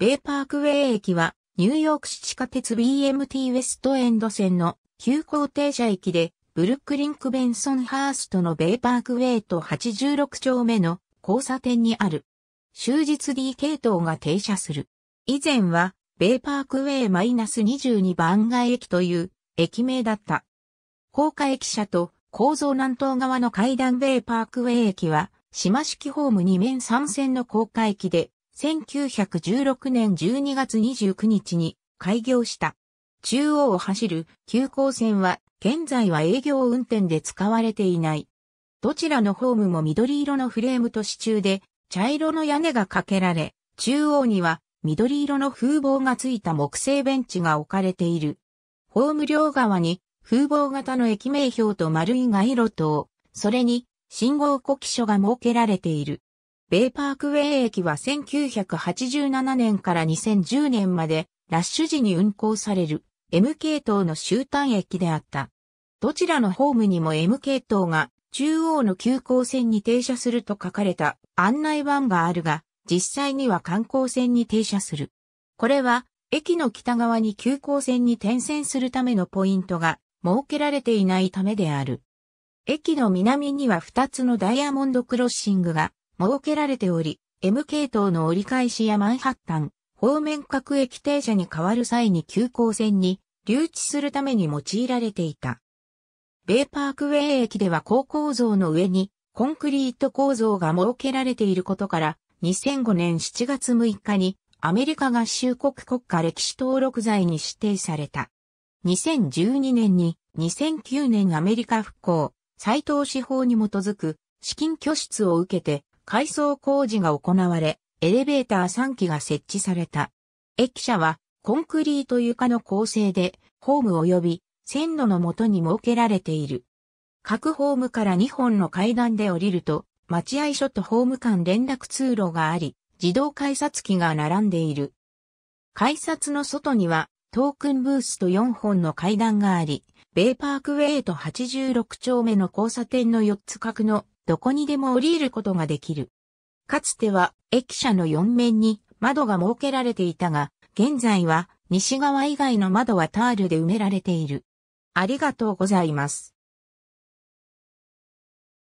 ベイパークウェイ駅は、ニューヨーク市地下鉄 BMT ウェストエンド線の急行停車駅で、ブルックリンクベンソンハーストのベイパークウェイと86丁目の交差点にある。終日 D 系統が停車する。以前は、ベイパークウェイ -22 番街駅という駅名だった。高架駅舎と構造南東側の階段ベイパークウェイ駅は、島式ホーム2面3線の高架駅で、1916年12月29日に開業した。中央を走る急行線は現在は営業運転で使われていない。どちらのホームも緑色のフレームと支柱で茶色の屋根がかけられ、中央には緑色の風防がついた木製ベンチが置かれている。ホーム両側に風防型の駅名標と丸い街路灯、それに信号呼気所が設けられている。ベイパークウェイ駅は1987年から2010年までラッシュ時に運行される M 系統の終端駅であった。どちらのホームにも M 系統が中央の急行線に停車すると書かれた案内板があるが、実際には観光線に停車する。これは、駅の北側に急行線に転線するためのポイントが設けられていないためである。駅の南には2つのダイヤモンドクロッシングが設けられており、M 系統の折り返しやマンハッタン、方面各駅停車に変わる際に急行線に留置するために用いられていた。ベイパークウェイ駅では高構造の上にコンクリート構造が設けられていることから、2005年7月6日にアメリカ合衆国国家歴史登録罪に指定された。2012年に2009年アメリカ復興、再投資法に基づく資金拠出を受けて改装工事が行われ、エレベーター3基が設置された。駅舎はコンクリート床の構成で、ホーム及び線路の下に設けられている。各ホームから2本の階段で降りると、待合所とホーム間連絡通路があり、自動改札機が並んでいる。改札の外には、トークンブースと4本の階段があり、ベイパークウェイと86丁目の交差点の4つ角のどこにでも降りることができる。かつては駅舎の4面に窓が設けられていたが、現在は西側以外の窓はタールで埋められている。ありがとうございます。